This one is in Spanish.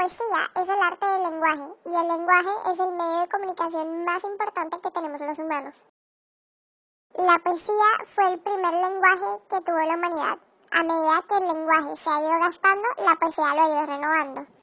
poesía es el arte del lenguaje y el lenguaje es el medio de comunicación más importante que tenemos los humanos. La poesía fue el primer lenguaje que tuvo la humanidad. A medida que el lenguaje se ha ido gastando, la poesía lo ha ido renovando.